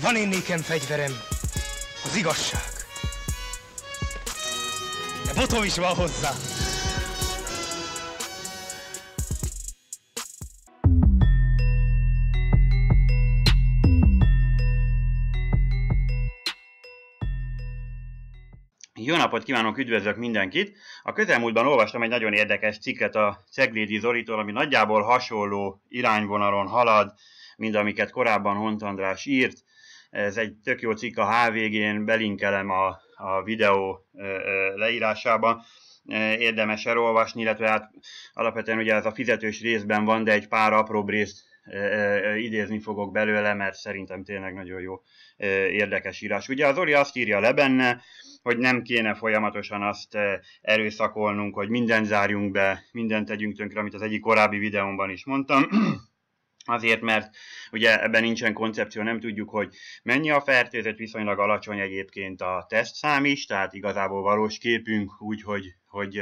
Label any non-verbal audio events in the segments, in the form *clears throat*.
Van én nékem fegyverem, az igazság. De botom is van hozzá. Jó napot kívánok, üdvözlök mindenkit! A közelmúltban olvastam egy nagyon érdekes cikket a Ceglédi Zoritól, ami nagyjából hasonló irányvonalon halad, mint amiket korábban Hont András írt. Ez egy tök jó cikk a HVG-n, belinkelem a, a videó leírásában érdemes elolvasni, illetve hát alapvetően ugye ez a fizetős részben van, de egy pár apró részt idézni fogok belőle, mert szerintem tényleg nagyon jó érdekes írás. Ugye az Oli azt írja le benne, hogy nem kéne folyamatosan azt erőszakolnunk, hogy mindent zárjunk be, mindent tegyünk tönkre, amit az egyik korábbi videómban is mondtam. *clears throat* Azért, mert ugye ebben nincsen koncepció, nem tudjuk, hogy mennyi a fertőzött, viszonylag alacsony egyébként a tesztszám is, tehát igazából valós képünk úgy, hogy, hogy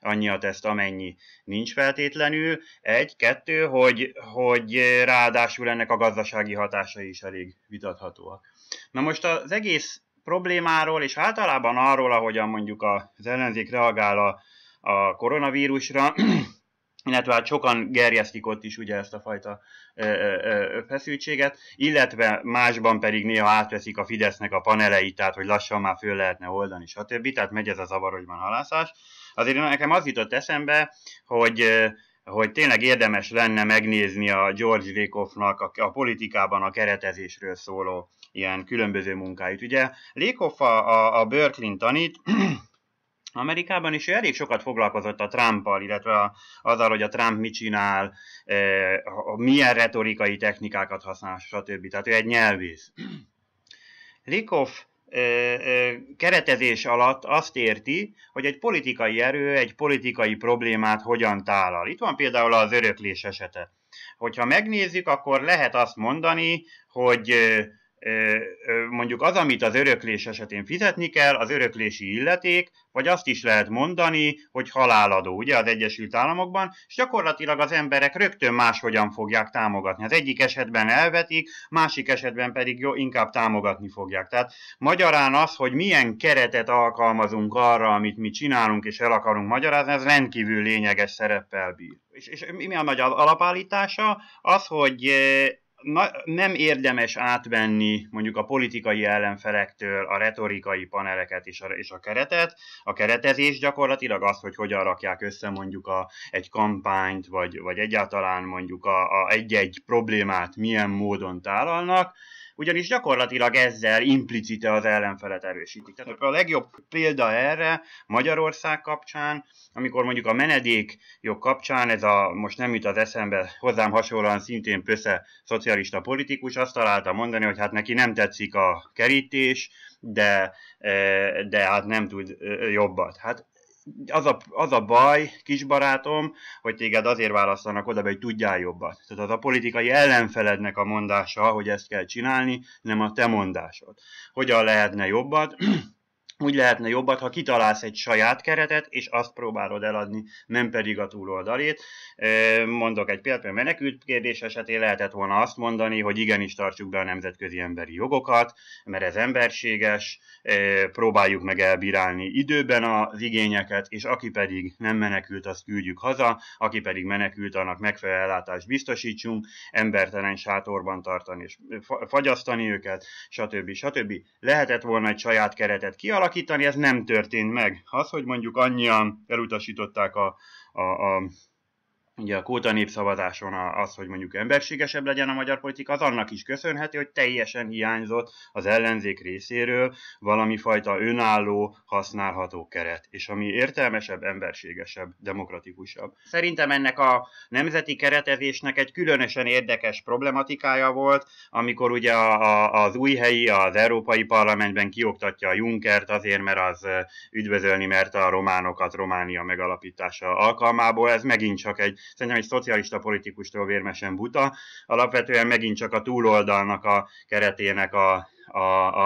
annyi a teszt, amennyi nincs feltétlenül. Egy, kettő, hogy, hogy ráadásul ennek a gazdasági hatásai is elég vitathatóak. Na most az egész problémáról, és általában arról, ahogyan mondjuk az ellenzék reagál a, a koronavírusra, *clears throat* illetve hát sokan gerjesztik ott is ugye ezt a fajta ö, ö, feszültséget, illetve másban pedig néha átveszik a Fidesznek a paneleit, tehát hogy lassan már föl lehetne oldani, stb. Tehát megy ez a zavarosban halászás. Azért nekem az jutott eszembe, hogy hogy tényleg érdemes lenne megnézni a George Vékoffnak a, a politikában a keretezésről szóló ilyen különböző munkáit. Ugye Lakoff a, a, a Berkeley tanít, *clears throat* Amerikában, és ő elég sokat foglalkozott a Trumpal, illetve a, azzal, hogy a Trump mit csinál, e, a, milyen retorikai technikákat használ, stb. Tehát ő egy nyelvész. Rikoff e, e, keretezés alatt azt érti, hogy egy politikai erő egy politikai problémát hogyan tálal. Itt van például az öröklés esete. Hogyha megnézzük, akkor lehet azt mondani, hogy mondjuk az, amit az öröklés esetén fizetni kell, az öröklési illeték, vagy azt is lehet mondani, hogy haláladó, ugye az Egyesült Államokban, és gyakorlatilag az emberek rögtön máshogyan fogják támogatni. Az egyik esetben elvetik, másik esetben pedig jó, inkább támogatni fogják. Tehát magyarán az, hogy milyen keretet alkalmazunk arra, amit mi csinálunk és el akarunk magyarázni, ez rendkívül lényeges szereppel bír. És, és mi a nagy alapállítása? Az, hogy na, nem érdemes átvenni mondjuk a politikai ellenfelektől a retorikai paneleket és a, és a keretet. A keretezés gyakorlatilag az, hogy hogyan rakják össze mondjuk a, egy kampányt, vagy, vagy egyáltalán mondjuk a, a egy-egy problémát milyen módon tálalnak, ugyanis gyakorlatilag ezzel implicite az ellenfelet erősítik. Tehát a legjobb példa erre Magyarország kapcsán, amikor mondjuk a menedék jog kapcsán, ez a most nem jut az eszembe hozzám hasonlóan szintén pösze szocialista politikus, azt találta mondani, hogy hát neki nem tetszik a kerítés, de, eh, de hát nem tud eh, jobbat. Hát az a, az a baj, kisbarátom, hogy téged azért választanak oda, hogy tudjál jobbat. Tehát az a politikai ellenfelednek a mondása, hogy ezt kell csinálni, nem a te mondásod. Hogyan lehetne jobbat? *clears throat* úgy lehetne jobbat, ha kitalálsz egy saját keretet, és azt próbálod eladni, nem pedig a túloldalét. Mondok egy példát, menekült kérdés esetén lehetett volna azt mondani, hogy igenis tartsuk be a nemzetközi emberi jogokat, mert ez emberséges, próbáljuk meg elbírálni időben az igényeket, és aki pedig nem menekült, azt küldjük haza, aki pedig menekült, annak megfelelő ellátást biztosítsunk, embertelen sátorban tartani és fagyasztani őket, stb. stb. Lehetett volna egy saját keretet kialakítani, alakítani, ez nem történt meg. Az, hogy mondjuk annyian elutasították a, a, a ugye a kóta népszavazáson az, hogy mondjuk emberségesebb legyen a magyar politika, az annak is köszönhető, hogy teljesen hiányzott az ellenzék részéről valami fajta önálló, használható keret, és ami értelmesebb, emberségesebb, demokratikusabb. Szerintem ennek a nemzeti keretezésnek egy különösen érdekes problematikája volt, amikor ugye a, a, az új helyi, az Európai Parlamentben kioktatja a Junkert azért, mert az eh, üdvözölni mert a románokat Románia megalapítása alkalmából, ez megint csak egy szerintem egy szocialista politikustól vérmesen buta. Alapvetően megint csak a túloldalnak a keretének a, a,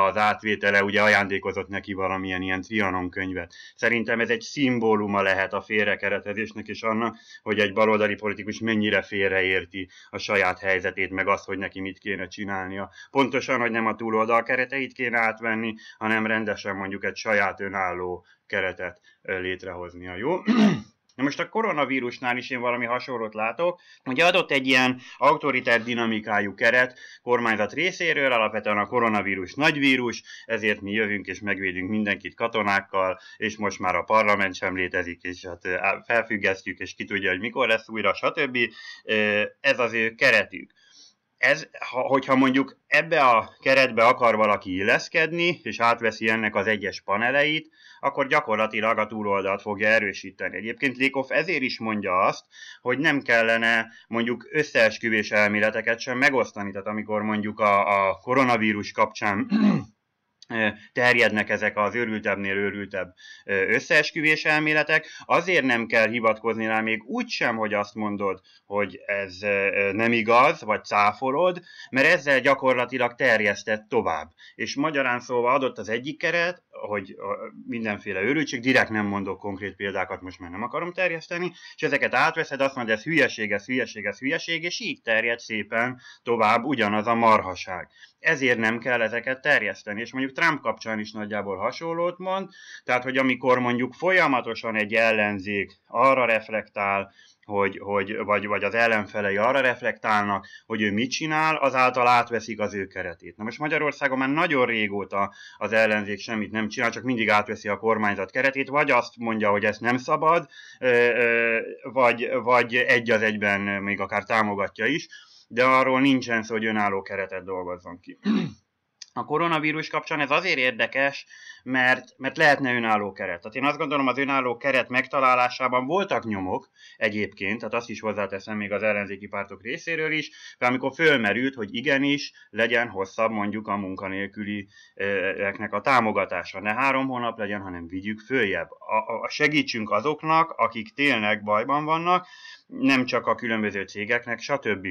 az átvétele ugye ajándékozott neki valamilyen ilyen trianon könyvet. Szerintem ez egy szimbóluma lehet a félrekeretezésnek és annak, hogy egy baloldali politikus mennyire félreérti a saját helyzetét, meg azt, hogy neki mit kéne csinálnia. Pontosan, hogy nem a túloldal kereteit kéne átvenni, hanem rendesen mondjuk egy saját önálló keretet létrehoznia. Jó? Na most a koronavírusnál is én valami hasonlót látok, hogy adott egy ilyen autoritár dinamikájú keret kormányzat részéről, alapvetően a koronavírus nagy vírus, ezért mi jövünk és megvédünk mindenkit katonákkal, és most már a parlament sem létezik, és hát felfüggesztjük, és ki tudja, hogy mikor lesz újra, stb. Ez az ő keretük ez, ha, hogyha mondjuk ebbe a keretbe akar valaki illeszkedni, és átveszi ennek az egyes paneleit, akkor gyakorlatilag a túloldalt fogja erősíteni. Egyébként Lékov ezért is mondja azt, hogy nem kellene mondjuk összeesküvés elméleteket sem megosztani. Tehát amikor mondjuk a, a koronavírus kapcsán terjednek ezek az őrültebbnél őrültebb összeesküvés elméletek. Azért nem kell hivatkozni rá még úgy sem, hogy azt mondod, hogy ez nem igaz, vagy cáforod, mert ezzel gyakorlatilag terjesztett tovább. És magyarán szóval adott az egyik keret, hogy mindenféle őrültség, direkt nem mondok konkrét példákat, most már nem akarom terjeszteni, és ezeket átveszed, azt mondod, ez hülyeség, ez hülyeség, ez hülyeség, és így terjed szépen tovább ugyanaz a marhaság ezért nem kell ezeket terjeszteni. És mondjuk Trump kapcsán is nagyjából hasonlót mond, tehát hogy amikor mondjuk folyamatosan egy ellenzék arra reflektál, hogy, hogy, vagy, vagy az ellenfelei arra reflektálnak, hogy ő mit csinál, azáltal átveszik az ő keretét. Na most Magyarországon már nagyon régóta az ellenzék semmit nem csinál, csak mindig átveszi a kormányzat keretét, vagy azt mondja, hogy ezt nem szabad, vagy, vagy egy az egyben még akár támogatja is de arról nincsen szó, hogy önálló keretet dolgozzon ki. A koronavírus kapcsán ez azért érdekes, mert, mert lehetne önálló keret. Tehát én azt gondolom, az önálló keret megtalálásában voltak nyomok egyébként, tehát azt is hozzáteszem még az ellenzéki pártok részéről is, de amikor fölmerült, hogy igenis legyen hosszabb mondjuk a munkanélkülieknek a támogatása. Ne három hónap legyen, hanem vigyük följebb. A, a, segítsünk azoknak, akik tényleg bajban vannak, nem csak a különböző cégeknek, stb.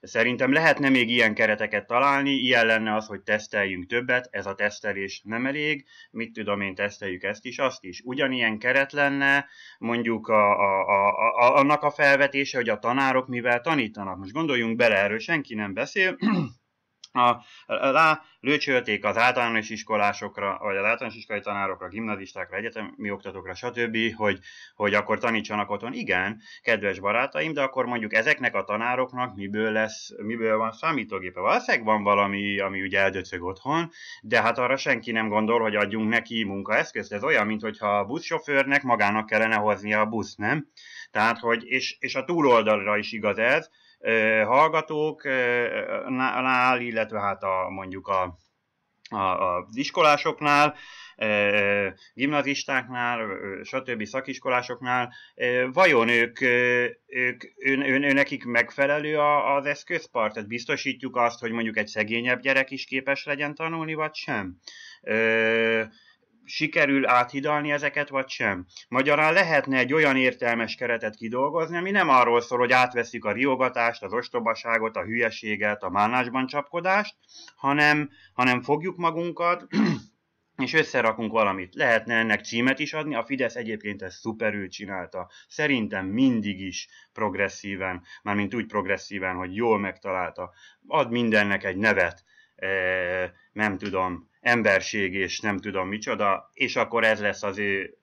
Szerintem lehetne még ilyen kereteket találni, ilyen lenne az, hogy teszteljünk többet, ez a tesztelés nem elég, mit tudom én, teszteljük ezt is, azt is. Ugyanilyen keret lenne mondjuk a, a, a, a, annak a felvetése, hogy a tanárok mivel tanítanak. Most gondoljunk bele, erről senki nem beszél, *clears throat* a, rá lőcsölték az általános iskolásokra, vagy az általános iskolai tanárokra, gimnazistákra, egyetemi oktatókra, stb., hogy, hogy akkor tanítsanak otthon. Igen, kedves barátaim, de akkor mondjuk ezeknek a tanároknak miből lesz, miből van számítógépe. Valószínűleg van valami, ami ugye eldöcög otthon, de hát arra senki nem gondol, hogy adjunk neki munkaeszközt. Ez olyan, mintha a buszsofőrnek magának kellene hoznia a busz, nem? Tehát, hogy, és, és a túloldalra is igaz ez, hallgatóknál, illetve hát a, mondjuk a, a, az iskolásoknál, gimnazistáknál, stb. szakiskolásoknál, vajon ők, ők ön, ön, ön, nekik megfelelő az eszközpart? Tehát biztosítjuk azt, hogy mondjuk egy szegényebb gyerek is képes legyen tanulni, vagy sem? Ö, sikerül áthidalni ezeket, vagy sem. Magyarán lehetne egy olyan értelmes keretet kidolgozni, ami nem arról szól, hogy átveszik a riogatást, az ostobaságot, a hülyeséget, a málnásban csapkodást, hanem, hanem fogjuk magunkat, *clears throat* és összerakunk valamit. Lehetne ennek címet is adni, a Fidesz egyébként ezt szuperül csinálta. Szerintem mindig is progresszíven, mármint úgy progresszíven, hogy jól megtalálta. Ad mindennek egy nevet, e, nem tudom, emberség és nem tudom micsoda, és akkor ez lesz az ő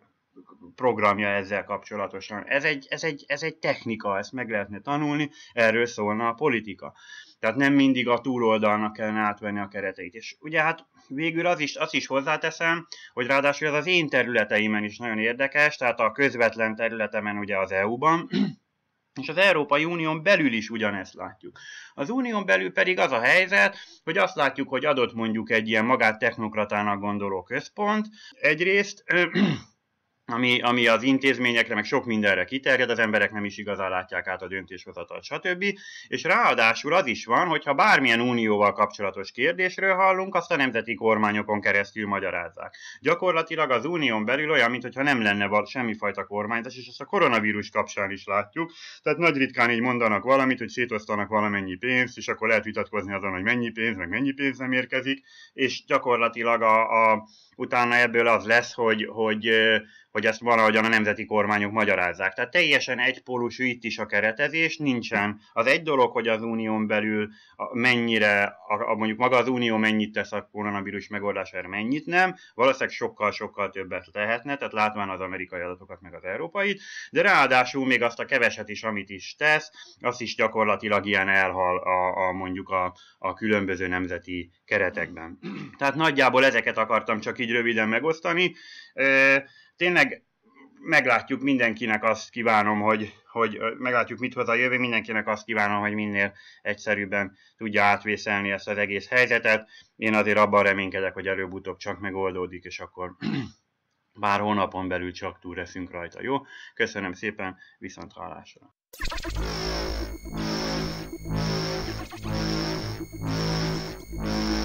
programja ezzel kapcsolatosan. Ez egy, ez, egy, ez egy technika, ezt meg lehetne tanulni, erről szólna a politika. Tehát nem mindig a túloldalnak kellene átvenni a kereteit. És ugye hát végül az is, az is hozzáteszem, hogy ráadásul ez az én területeimen is nagyon érdekes, tehát a közvetlen területemen ugye az EU-ban, és az Európai Unión belül is ugyanezt látjuk. Az unión belül pedig az a helyzet, hogy azt látjuk, hogy adott mondjuk egy ilyen magát technokratának gondoló központ, egyrészt ami, ami az intézményekre, meg sok mindenre kiterjed, az emberek nem is igazán látják át a döntéshozatalt, stb. És ráadásul az is van, hogyha bármilyen unióval kapcsolatos kérdésről hallunk, azt a nemzeti kormányokon keresztül magyarázzák. Gyakorlatilag az unión belül olyan, mintha nem lenne semmifajta kormányzás, és ezt a koronavírus kapcsán is látjuk. Tehát nagy ritkán így mondanak valamit, hogy szétosztanak valamennyi pénzt, és akkor lehet vitatkozni azon, hogy mennyi pénz, meg mennyi pénz nem érkezik, és gyakorlatilag a, a utána ebből az lesz, hogy, hogy hogy ezt valahogyan a nemzeti kormányok magyarázzák. Tehát teljesen egypólusú itt is a keretezés, nincsen. Az egy dolog, hogy az unión belül mennyire, a, a, mondjuk maga az unió mennyit tesz a koronavírus megoldására, mennyit nem, valószínűleg sokkal-sokkal többet lehetne, tehát látván az amerikai adatokat meg az európait, de ráadásul még azt a keveset is, amit is tesz, azt is gyakorlatilag ilyen elhal a, a mondjuk a, a különböző nemzeti keretekben. Tehát nagyjából ezeket akartam csak így röviden megosztani tényleg meglátjuk mindenkinek azt kívánom, hogy, hogy meglátjuk, mit hoz a jövő, mindenkinek azt kívánom, hogy minél egyszerűbben tudja átvészelni ezt az egész helyzetet. Én azért abban reménykedek, hogy előbb-utóbb csak megoldódik, és akkor *clears throat* bár hónapon belül csak túl leszünk rajta, jó? Köszönöm szépen, viszont hallásra! Thank you.